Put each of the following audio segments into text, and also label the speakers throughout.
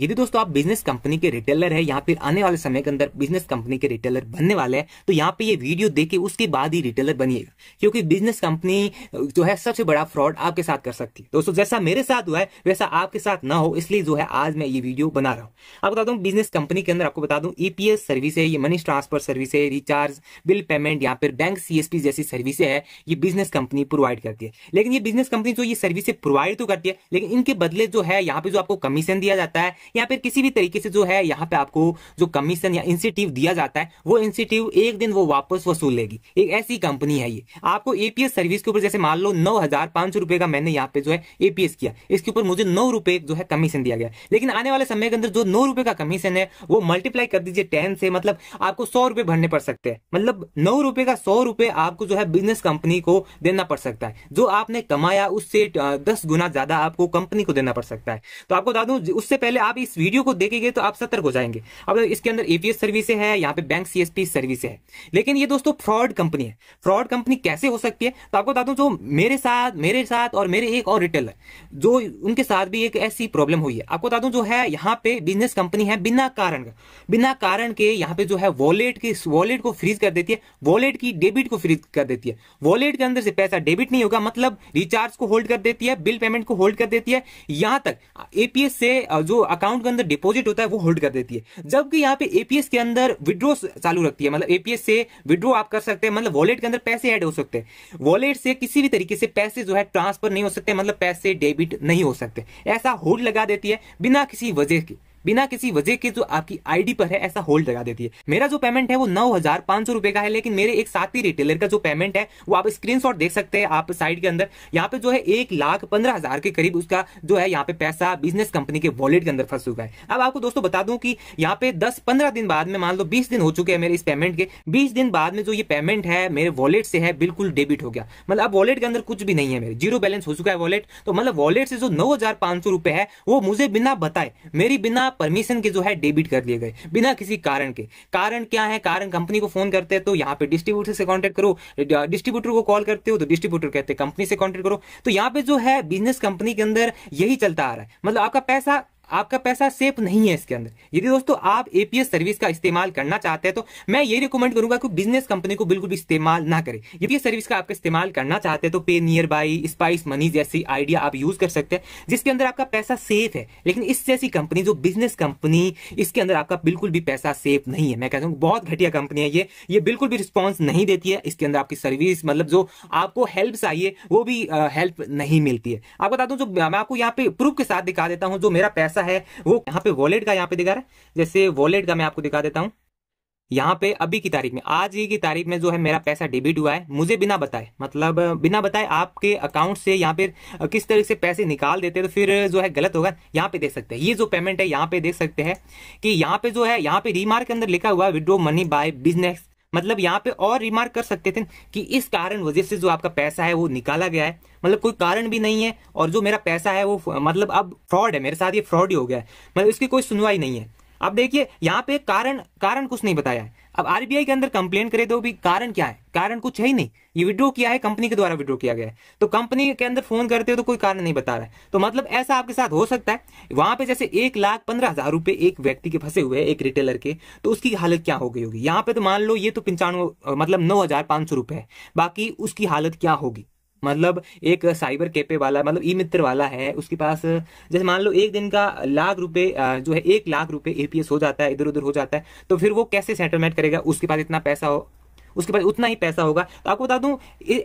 Speaker 1: यदि दोस्तों आप बिजनेस कंपनी के रिटेलर है या फिर आने वाले समय के अंदर बिजनेस कंपनी के रिटेलर बनने वाले हैं तो यहाँ पे ये वीडियो देख के उसके बाद ही रिटेलर बनिएगा क्योंकि बिजनेस कंपनी जो है सबसे बड़ा फ्रॉड आपके साथ कर सकती है दोस्तों जैसा मेरे साथ हुआ है वैसा आपके साथ ना हो इसलिए जो है आज मैं ये वीडियो बना रहा हूँ आप बता दू बिजनेस कंपनी के अंदर आपको बता दू ईपीएस सर्विस है ये मनी ट्रांसफर सर्विस है रिचार्ज बिल पेमेंट या फिर बैंक सीएसपी जैसी सर्विस है ये बिजनेस कंपनी प्रोवाइड करती है लेकिन ये बिजनेस कंपनी जो ये सर्विस प्रोवाइड तो करती है लेकिन इनके बदले जो है यहाँ पे जो आपको कमीशन दिया जाता है या फिर किसी भी तरीके से जो है यहाँ पे आपको जो कमीशन या इंसेंटिव दिया जाता है वो इंसेंटिव एक दिन वो वापस वसूल लेगी एक ऐसी कंपनी है ये आपको एपीएस सर्विस के ऊपर जैसे मान लो नौ हजार पांच सौ रुपए का मैंने यहाँ पे जो है एपीएस किया इसके ऊपर मुझे नौ रुपए जो है कमीशन दिया गया लेकिन आने वाले समय के अंदर जो नौ रुपए का कमीशन है वो मल्टीप्लाई कर दीजिए टेन से मतलब आपको सौ रुपए भरने पड़ सकते हैं मतलब नौ रुपए का सौ रुपए आपको जो है बिजनेस कंपनी को देना पड़ सकता है जो आपने कमाया उससे दस गुना ज्यादा आपको कंपनी को देना पड़ सकता है तो आपको बता दू उससे पहले आप आप इस वीडियो को देखेंगे तो आप सतर्क हो जाएंगे अब इसके अंदर एपीएस सर्विस है यहाँ पे बैंक सीएसपी सर्विस है लेकिन ये दोस्तों फ्रॉड कंपनी है फ्रॉड कंपनी कैसे हो सकती है तो आपको बता दू जो मेरे साथ मेरे साथ और मेरे एक और रिटेलर जो उनके साथ भी एक ऐसी प्रॉब्लम हुई है आपको बता दू जो है यहाँ पे बिजनेस कंपनी है बिना कारण बिना कारण के यहाँ पे जो है वॉलेट के वॉलेट को फ्रीज कर देती है वॉलेट की डेबिट को फ्रीज कर देती है वॉलेट के अंदर से पैसा डेबिट नहीं होगा मतलब रिचार्ज को होल्ड कर देती है बिल पेमेंट को होल्ड कर देती है यहां तक एपीएस से जो अकाउंट अकाउंट के अंदर डिपोजिट होता है वो होल्ड कर देती है जबकि यहाँ पे एपीएस के अंदर विड्रो चालू रखती है मतलब एपीएस से विड्रो आप कर सकते हैं मतलब वॉलेट के अंदर पैसे ऐड हो सकते हैं वॉलेट से किसी भी तरीके से पैसे जो है ट्रांसफर नहीं हो सकते मतलब पैसे डेबिट नहीं हो सकते ऐसा होल्ड लगा देती है बिना किसी वजह के बिना किसी वजह के जो आपकी आईडी पर है ऐसा होल्ड लगा देती है मेरा जो पेमेंट है वो नौ हजार पांच सौ रुपए का है लेकिन मेरे एक साथी रिटेलर का जो पेमेंट है वो आप स्क्रीन देख सकते हैं आप साइड के अंदर यहाँ पे जो है एक लाख पंद्रह हजार के करीब उसका जो है यहाँ पे पैसा बिजनेस कंपनी के वॉलेट के अंदर फंस चुका है अब आपको दोस्तों बता दू की यहाँ पे दस पंद्रह दिन बाद में मान लो बीस दिन हो चुके हैं मेरे इस पेमेंट के बीस दिन बाद में जो ये पेमेंट है मेरे वॉलेट से है बिल्कुल डेबिट हो गया मतलब अब वॉलेट के अंदर कुछ भी नहीं है मेरे जीरो बैलेंस हो चुका है वॉलेट तो मतलब वॉलेट से जो नौ हजार पांच सौ रुपए है वो मुझे बिना बताए मेरी बिना परमिशन के जो है डेबिट कर दिए गए बिना किसी कारण के कारण क्या है कारण कंपनी को फोन करते हैं तो यहाँ पे डिस्ट्रीब्यूटर से कॉन्टेक्ट करो डिस्ट्रीब्यूटर को कॉल करते हो तो डिस्ट्रीब्यूटर कहते हैं कंपनी से कॉन्टेक्ट करो तो यहाँ पे जो है बिजनेस कंपनी के अंदर यही चलता आ रहा है मतलब आपका पैसा आपका पैसा सेफ नहीं है इसके अंदर यदि दोस्तों आप एपीएस सर्विस का इस्तेमाल करना चाहते हैं तो मैं ये रिकमेंड करूंगा कि बिजनेस कंपनी को बिल्कुल भी इस्तेमाल ना करें एपीएस सर्विस का आपका इस्तेमाल करना चाहते हैं तो pay nearby spice money जैसी आइडिया आप यूज कर सकते हैं जिसके अंदर आपका पैसा सेफ है लेकिन इस जैसी कंपनी जो बिजनेस कंपनी इसके अंदर आपका बिल्कुल भी पैसा सेफ नहीं है मैं कहता हूँ बहुत घटिया कंपनी है ये ये बिल्कुल भी रिस्पॉन्स नहीं देती है इसके अंदर आपकी सर्विस मतलब जो आपको हेल्प चाहिए वो भी हेल्प नहीं मिलती है आपको बता दूं जो मैं आपको यहाँ पे प्रूफ के साथ दिखा देता हूँ जो मेरा पैसा कैसा है वो यहाँ पे वॉलेट का यहाँ पे दिखा रहा है जैसे वॉलेट का मैं आपको दिखा देता हूँ यहाँ पे अभी की तारीख में आज ही की तारीख में जो है मेरा पैसा डेबिट हुआ है मुझे बिना बताए मतलब बिना बताए आपके अकाउंट से यहाँ पे किस तरीके से पैसे निकाल देते तो फिर जो है गलत होगा यहाँ पे देख सकते हैं ये जो पेमेंट है यहाँ पे देख सकते हैं कि यहाँ पे जो है यहाँ पे रीमार्क के अंदर लिखा हुआ है विड्रो मनी बाय बिजनेस मतलब यहाँ पे और रिमार्क कर सकते थे कि इस कारण वजह से जो आपका पैसा है वो निकाला गया है मतलब कोई कारण भी नहीं है और जो मेरा पैसा है वो मतलब अब फ्रॉड है मेरे साथ ये फ्रॉड ही हो गया है मतलब इसकी कोई सुनवाई नहीं है अब देखिए यहाँ पे कारण कारण कुछ नहीं बताया है अब आरबीआई के अंदर कंप्लेन करे तो भी कारण क्या है कारण कुछ है ही नहीं ये विड्रो किया है कंपनी के द्वारा विड्रो किया गया है तो कंपनी के अंदर फोन करते हो तो कोई कारण नहीं बता रहा है तो मतलब ऐसा आपके साथ हो सकता है वहां पे जैसे एक लाख पंद्रह हजार रुपए एक व्यक्ति के फंसे हुए हैं एक रिटेलर के तो उसकी हालत क्या हो गई होगी यहाँ पे तो मान लो ये तो पंचानवे मतलब नौ हजार पांच सौ रुपए है बाकी उसकी हालत क्या होगी मतलब एक साइबर कैफे वाला मतलब ई मित्र वाला है उसके पास जैसे मान लो एक दिन का लाख रुपए जो है एक लाख रुपए एपीएस हो जाता है इधर उधर हो जाता है तो फिर वो कैसे सेटलमेंट करेगा उसके पास इतना पैसा हो उसके पास उतना ही पैसा होगा तो आपको बता दूं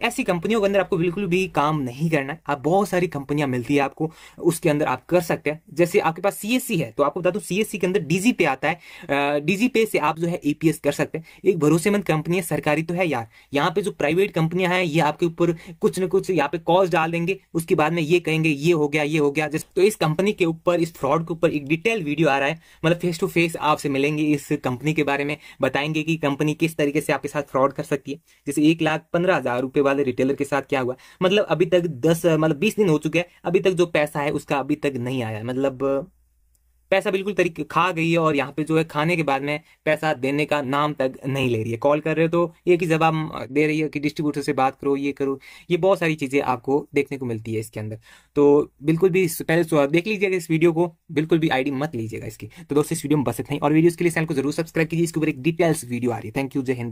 Speaker 1: ऐसी कंपनियों के अंदर आपको बिल्कुल भी काम नहीं करना है आप बहुत सारी कंपनियां मिलती है आपको उसके अंदर आप कर सकते हैं जैसे आपके पास सीएससी है तो आपको बता दूं सीएससी के अंदर डीजी पे आता है डीजी पे से आप जो है एपीएस कर सकते हैं एक भरोसेमंद कंपनी है सरकारी तो है यार यहाँ पे जो प्राइवेट कंपनियां हैं ये आपके ऊपर कुछ ना कुछ यहाँ पे कॉज डाल देंगे उसके बाद में ये कहेंगे ये हो गया ये हो गया तो इस कंपनी के ऊपर इस फ्रॉड के ऊपर एक डिटेल वीडियो आ रहा है मतलब फेस टू फेस आपसे मिलेंगे इस कंपनी के बारे में बताएंगे कि कंपनी किस तरीके से आपके साथ फ्रॉड फ्रॉड कर सकती है जैसे एक लाख पंद्रह हजार रुपए वाले रिटेलर के साथ क्या हुआ मतलब अभी तक दस मतलब बीस दिन हो चुके हैं अभी तक जो पैसा है उसका अभी तक नहीं आया मतलब पैसा बिल्कुल तरीके खा गई है और यहाँ पे जो है खाने के बाद में पैसा देने का नाम तक नहीं ले रही है कॉल कर रहे हो तो ये कि जवाब दे रही है कि डिस्ट्रीब्यूटर से बात करो ये करो ये बहुत सारी चीज़ें आपको देखने को मिलती है इसके अंदर तो बिल्कुल भी पहले देख लीजिएगा इस वीडियो को बिल्कुल भी आईडी मत लीजिएगा इसकी तो दोस्तों इस वीडियो में बस इतना ही और वीडियो के लिए चैनल को जरूर सब्सक्राइब कीजिए इसके ऊपर एक डिटेल्स वीडियो आ रही है थैंक यू जय हिंद